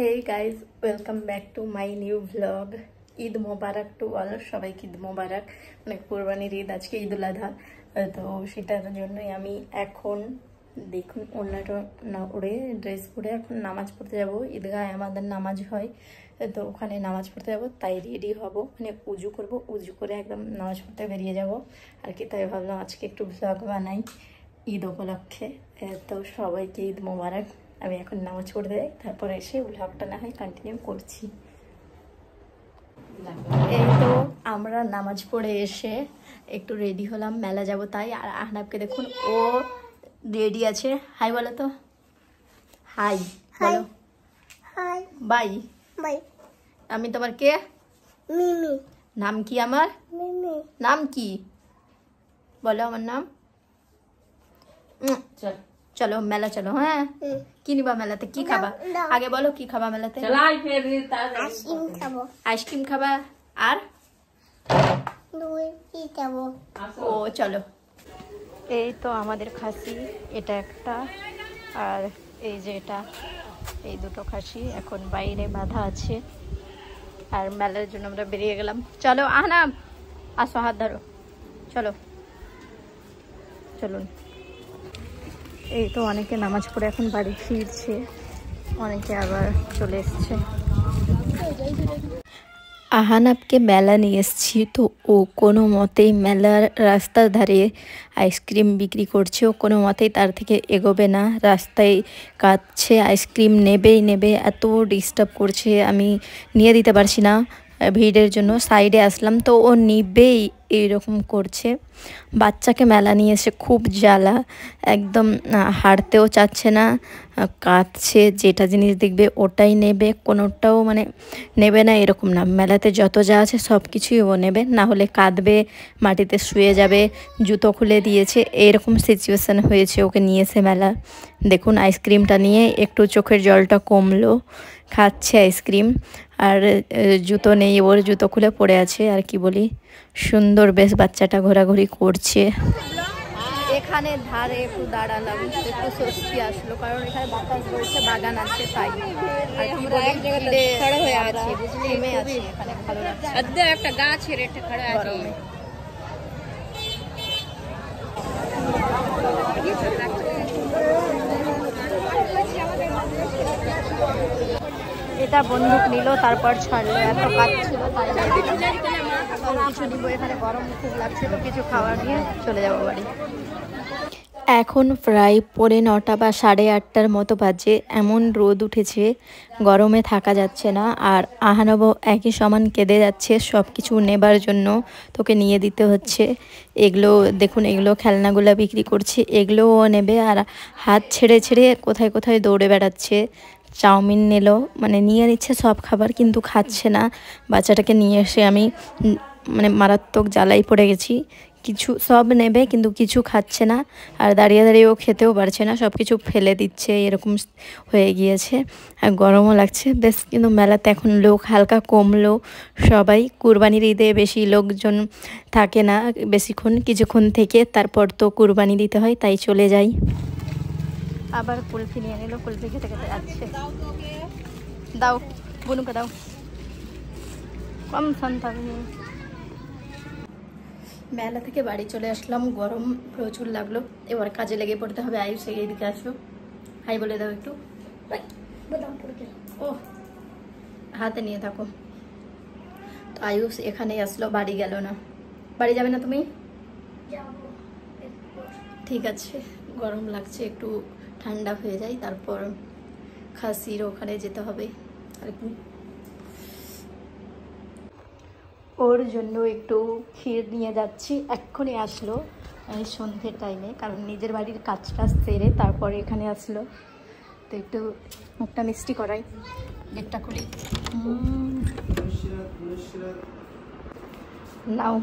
hey guys welcome back to my new vlog Eid Mubarak to all সবাইকে ঈদ মোবারক মানে কোরবানির ঈদ আজকে ঈদ উল আধা তো সেটার জন্যই আমি এখন দেখুন অন্যটা না উড়ে ড্রেস পরে এখন নামাজ পড়তে যাব ঈদগায় আমাদের নামাজ হয় তো ওখানে নামাজ পড়তে যাব তাই রেডি হব মানে উজু করব উজু করে একদম নামাজ পড়তে বেরিয়ে যাব আর কি তাই ভাবলাম আজকে একটু ব্লগ বানাই ঈদ উপলক্ষে তো সবাইকে ঈদ মোবারক আমি এখন নামাজ পড়ে দেয় তারপরে এসে ব্লগটা না হয় কন্টিনিউ করছি এই তো আমরা নামাজ পড়ে এসে একটু রেডি হলাম মেলা যাব তাই আর আহনাবকে দেখুন ও রেডি আছে হাই বলো তো হাই বলো হাই বাই বাই আমি তোমার কে মিমি নাম কি আমার মিমি নাম কি বলো আমার নাম চল চলো মেলা চলো হ্যাঁ কি মেলাতে কি খাবা আগে বলো কি খাবা মেলাতে আইসক্রিম খাবা আর ও চলো এই তো আমাদের খাসি এটা একটা আর এই যে এটা এই দুটো খাসি এখন বাইরে বাধা আছে আর মেলার জন্য আমরা বেরিয়ে গেলাম চলো আহনাম আসো হাত ধরো চলো চলুন এই তো অনেকে নামাজ পড়ে এখন বাড়ি ফিরছে অনেকে আবার চলে এসছে আহানাবকে মেলা নিয়ে এসেছি তো ও কোনো মতেই মেলার রাস্তার ধারে আইসক্রিম বিক্রি করছে ও কোনো মতেই তার থেকে এগোবে না রাস্তায় কাঁদছে আইসক্রিম নেবেই নেবে এত ডিস্টার্ব করছে আমি নিয়ে দিতে পারছি না ভিড়ের জন্য সাইডে আসলাম তো ও নিবেই এইরকম করছে বাচ্চাকে মেলা নিয়ে এসে খুব জ্বালা একদম হাঁটতেও চাচ্ছে না কাঁদছে যেটা জিনিস দেখবে ওটাই নেবে কোনোটাও মানে নেবে না এরকম না মেলাতে যত যা আছে সব কিছুই ও নেবে না হলে কাঁদবে মাটিতে শুয়ে যাবে জুতো খুলে দিয়েছে এরকম সিচুয়েশান হয়েছে ওকে নিয়ে এসে মেলা দেখুন আইসক্রিমটা নিয়ে একটু চোখের জলটা কমলো খাচ্ছে আইসক্রিম আর জুতো নেই ওর জুতো খুলে পড়ে আছে আর কি বলি সুন্দর বেশ বাচ্চাটা ঘোরাঘুরি করছে এখানে ধারে একটু দাঁড়ালাম একটু স্বস্তি আসলো কারণ এখানে বাতাস বাগান আছে তাই আর কি বলি হয়ে আছে বুঝলি মে আছে এখানে ভালো লাগছে একটা গাছ আছে গরমে অর্পিতা বন্ধুক নিল তারপর ছাড়লো এত কাজ ছিল কিছু নিব এখানে গরম খুব লাগছে তো কিছু খাওয়া নিয়ে চলে যাবো বাড়ি এখন প্রায় পরে নটা বা সাড়ে আটটার মতো বাজে এমন রোদ উঠেছে গরমে থাকা যাচ্ছে না আর আহানব একই সমান কেঁদে যাচ্ছে সব কিছু নেবার জন্য তোকে নিয়ে দিতে হচ্ছে এগুলো দেখুন এগুলো খেলনাগুলো বিক্রি করছে এগুলোও নেবে আর হাত ছেড়ে ছেড়ে কোথায় কোথায় দৌড়ে বেড়াচ্ছে চাউমিন নিল মানে নিয়ে নিচ্ছে সব খাবার কিন্তু খাচ্ছে না বাচ্চাটাকে নিয়ে এসে আমি মানে মারাত্মক জ্বালাই পড়ে গেছি কিছু সব নেবে কিন্তু কিছু খাচ্ছে না আর দাঁড়িয়ে দাঁড়িয়ে ও খেতেও পারছে না সব কিছু ফেলে দিচ্ছে এরকম হয়ে গিয়েছে আর গরমও লাগছে বেশ কিন্তু মেলাতে এখন লোক হালকা কমলো সবাই কুরবানির ঈদে বেশি লোকজন থাকে না বেশিক্ষণ কিছুক্ষণ থেকে তারপর তো কুরবানি দিতে হয় তাই চলে যাই আবার কুলফি নিয়ে নিল কুলফি খেতে খেতে যাচ্ছে দাও বুনুকে দাও কম সন্তান মেলা থেকে বাড়ি চলে আসলাম গরম প্রচুর লাগলো এবার কাজে লেগে পড়তে হবে সে এদিকে আসো হাই বলে দাও একটু ও হাতে নিয়ে থাকো তো আয়ুষ এখানেই আসলো বাড়ি গেল না বাড়ি যাবে না তুমি ঠিক আছে গরম লাগছে একটু ঠান্ডা হয়ে যায় তারপর খাসির ওখানে যেতে হবে আর কি ওর জন্য একটু ক্ষীর নিয়ে যাচ্ছি এক্ষুনি আসলো এই সন্ধ্যের টাইমে কারণ নিজের বাড়ির কাজ টাজ সেরে তারপরে এখানে আসলো তো একটু মুখটা মিষ্টি করাই গেটটা খুলি নাও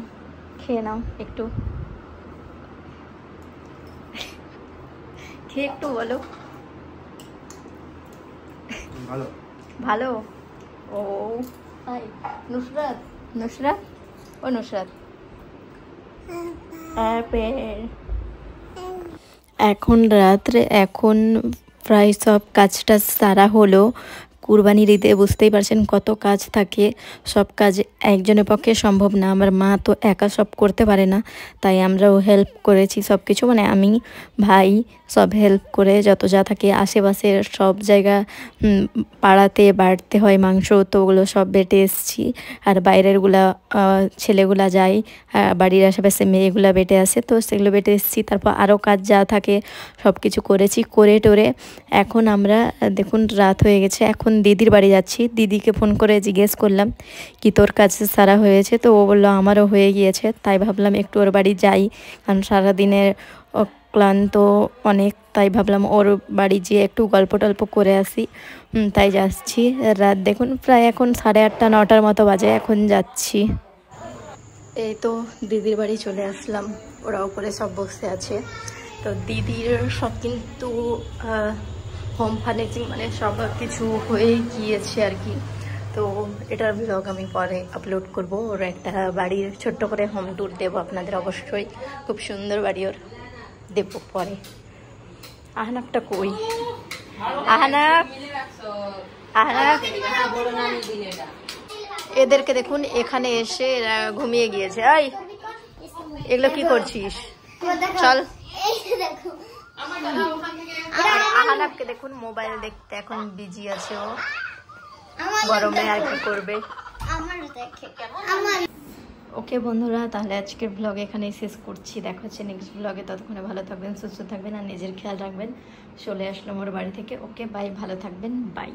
খেয়ে নাও একটু খেয়ে একটু বলো ভালো ভালো ও তাই নুসরাত নুসরাত ও নুসরাত এখন রাত্রে এখন প্রায় সব কাজটা সারা হলো কুরবানির ঈদে বুঝতেই পারছেন কত কাজ থাকে সব কাজ একজনের পক্ষে সম্ভব না আমার মা তো একা সব করতে পারে না তাই আমরাও হেল্প করেছি সব কিছু মানে আমি ভাই সব হেল্প করে যত যা থাকে আশেপাশে সব জায়গা পাড়াতে বাড়তে হয় মাংস তো ওগুলো সব বেটে এসছি আর বাইরেরগুলা ছেলেগুলা যায় বাড়ির আশেপাশে মেয়েগুলা বেটে আসে তো সেগুলো বেটে এসছি তারপর আরও কাজ যা থাকে সব কিছু করেছি করে টোরে এখন আমরা দেখুন রাত হয়ে গেছে এখন দিদির বাড়ি যাচ্ছি দিদিকে ফোন করে জিজ্ঞেস করলাম কি তোর কাছে সারা হয়েছে তো ও বললো আমারও হয়ে গিয়েছে তাই ভাবলাম একটু ওর বাড়ি যাই কারণ সারাদিনের ক্লান্ত অনেক তাই ভাবলাম ওর বাড়ি যেয়ে একটু গল্প টল্প করে আসি তাই যাচ্ছি রাত দেখুন প্রায় এখন সাড়ে আটটা নটার মতো বাজে এখন যাচ্ছি এই তো দিদির বাড়ি চলে আসলাম ওরা উপরে সব বসে আছে তো দিদির সব কিন্তু হোম ফার্নিচিং মানে সব কিছু হয়ে গিয়েছে আর কি তো এটার ব্লগ আমি পরে আপলোড করব ওর একটা বাড়ির ছোট্ট করে হোম ট্যুর দেবো আপনাদের অবশ্যই খুব সুন্দর বাড়ি ওর দেবো পরে আহনাফটা কই আহনাফ আহনাফ এদেরকে দেখুন এখানে এসে এরা ঘুমিয়ে গিয়েছে আই এগুলো কি করছিস চল আমার আহানাবকে দেখুন মোবাইল দেখতে এখন বিজি আছে ও গরমে আর কি করবে ওকে বন্ধুরা তাহলে আজকের ব্লগ এখানেই শেষ করছি দেখা হচ্ছে নেক্সট ব্লগে ততক্ষণে ভালো থাকবেন সুস্থ থাকবেন আর নিজের খেয়াল রাখবেন চলে আসলো মোর বাড়ি থেকে ওকে বাই ভালো থাকবেন বাই